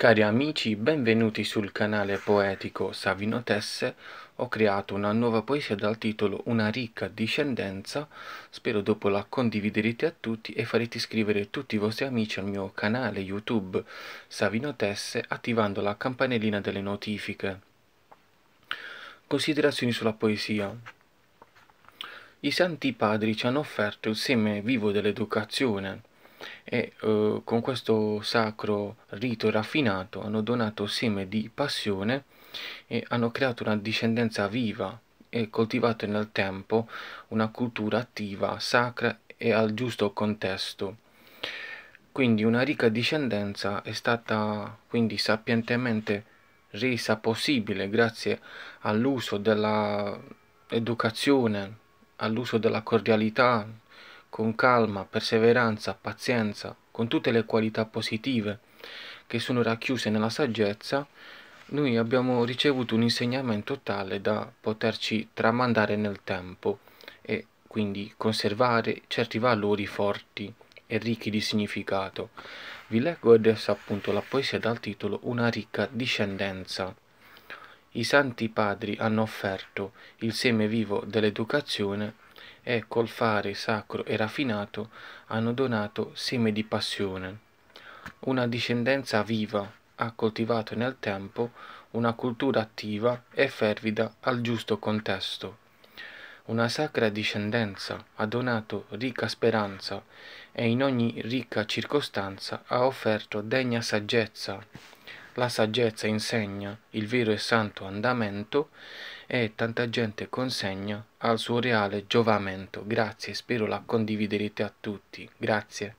Cari amici, benvenuti sul canale poetico Savino Tesse. Ho creato una nuova poesia dal titolo Una ricca discendenza. Spero dopo la condividerete a tutti e farete iscrivere tutti i vostri amici al mio canale YouTube Savino Tesse attivando la campanellina delle notifiche. Considerazioni sulla poesia. I santi padri ci hanno offerto il seme vivo dell'educazione e eh, con questo sacro rito raffinato hanno donato seme di passione e hanno creato una discendenza viva e coltivato nel tempo una cultura attiva, sacra e al giusto contesto. Quindi una ricca discendenza è stata quindi sapientemente resa possibile grazie all'uso dell'educazione, all'uso della cordialità, con calma, perseveranza, pazienza, con tutte le qualità positive che sono racchiuse nella saggezza, noi abbiamo ricevuto un insegnamento tale da poterci tramandare nel tempo e quindi conservare certi valori forti e ricchi di significato. Vi leggo adesso appunto la poesia dal titolo Una ricca discendenza. I santi padri hanno offerto il seme vivo dell'educazione e col fare sacro e raffinato hanno donato seme di passione. Una discendenza viva ha coltivato nel tempo una cultura attiva e fervida al giusto contesto. Una sacra discendenza ha donato ricca speranza e in ogni ricca circostanza ha offerto degna saggezza la saggezza insegna il vero e santo andamento e tanta gente consegna al suo reale giovamento. Grazie, spero la condividerete a tutti. Grazie.